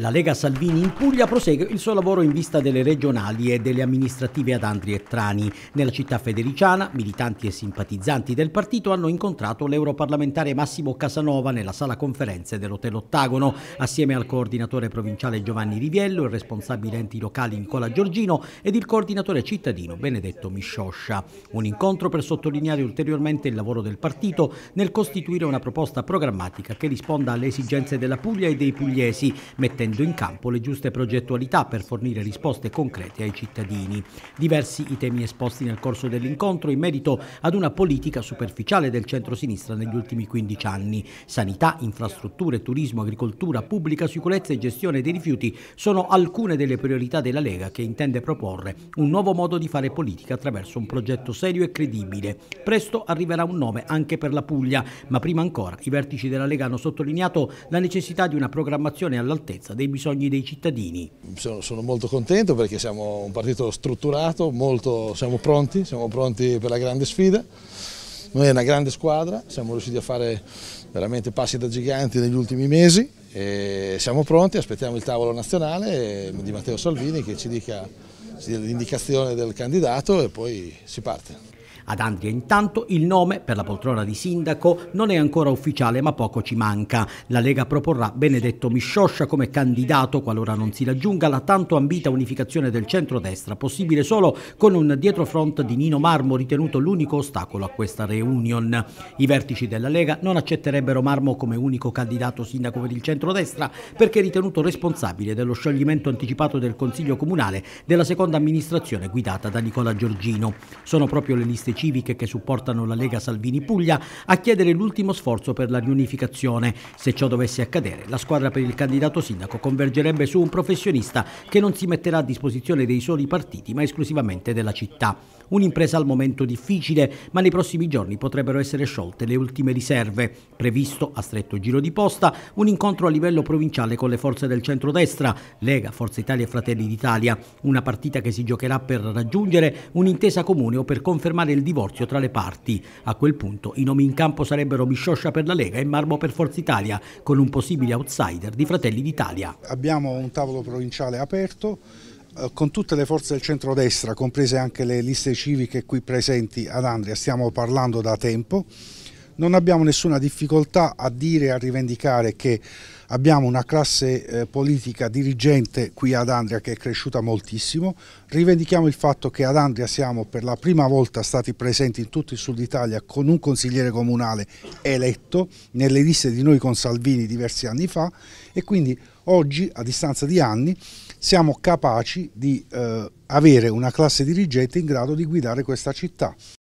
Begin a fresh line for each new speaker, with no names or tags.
La Lega Salvini in Puglia prosegue il suo lavoro in vista delle regionali e delle amministrative ad Andri e Trani. Nella città federiciana, militanti e simpatizzanti del partito hanno incontrato l'europarlamentare Massimo Casanova nella sala conferenze dell'Hotel Ottagono, assieme al coordinatore provinciale Giovanni Riviello, il responsabile enti locali Nicola Giorgino ed il coordinatore cittadino Benedetto Miscioscia. Un incontro per sottolineare ulteriormente il lavoro del partito nel costituire una proposta programmatica che risponda alle esigenze della Puglia e dei pugliesi, mettendo mettendo in campo le giuste progettualità per fornire risposte concrete ai cittadini. Diversi i temi esposti nel corso dell'incontro in merito ad una politica superficiale del centro-sinistra negli ultimi 15 anni. Sanità, infrastrutture, turismo, agricoltura, pubblica sicurezza e gestione dei rifiuti sono alcune delle priorità della Lega che intende proporre un nuovo modo di fare politica attraverso un progetto serio e credibile. Presto arriverà un nome anche per la Puglia, ma prima ancora i vertici della Lega hanno sottolineato la necessità di una programmazione all'altezza dei bisogni dei cittadini. Sono, sono
molto contento perché siamo un partito strutturato, molto, siamo pronti, siamo pronti per la grande sfida. Noi è una grande squadra, siamo riusciti a fare veramente passi da giganti negli ultimi mesi e siamo pronti, aspettiamo il tavolo nazionale di Matteo Salvini che ci dica l'indicazione del candidato e poi si parte.
Ad Andria intanto il nome per la poltrona di sindaco non è ancora ufficiale ma poco ci manca. La Lega proporrà Benedetto Miscioscia come candidato qualora non si raggiunga la tanto ambita unificazione del centrodestra, possibile solo con un dietrofront di Nino Marmo ritenuto l'unico ostacolo a questa reunion. I vertici della Lega non accetterebbero Marmo come unico candidato sindaco per il centrodestra perché è ritenuto responsabile dello scioglimento anticipato del Consiglio Comunale della seconda seconda amministrazione guidata da Nicola Giorgino. Sono proprio le liste civiche che supportano la Lega Salvini Puglia a chiedere l'ultimo sforzo per la riunificazione. Se ciò dovesse accadere, la squadra per il candidato sindaco convergerebbe su un professionista che non si metterà a disposizione dei soli partiti, ma esclusivamente della città. Un'impresa al momento difficile, ma nei prossimi giorni potrebbero essere sciolte le ultime riserve. Previsto a stretto giro di posta un incontro a livello provinciale con le forze del centrodestra, Lega, Forza Italia e Fratelli d'Italia, una partita scelta che si giocherà per raggiungere un'intesa comune o per confermare il divorzio tra le parti. A quel punto i nomi in campo sarebbero Biscioscia per la Lega e Marmo per Forza Italia, con un possibile outsider di Fratelli d'Italia.
Abbiamo un tavolo provinciale aperto eh, con tutte le forze del centrodestra, comprese anche le liste civiche qui presenti ad Andria, stiamo parlando da tempo. Non abbiamo nessuna difficoltà a dire e a rivendicare che abbiamo una classe eh, politica dirigente qui ad Andria che è cresciuta moltissimo, rivendichiamo il fatto che ad Andria siamo per la prima volta stati presenti in tutto il sud Italia con un consigliere comunale eletto nelle liste di noi con Salvini diversi anni fa e quindi oggi a distanza di anni siamo capaci di eh, avere una classe dirigente in grado di guidare questa città.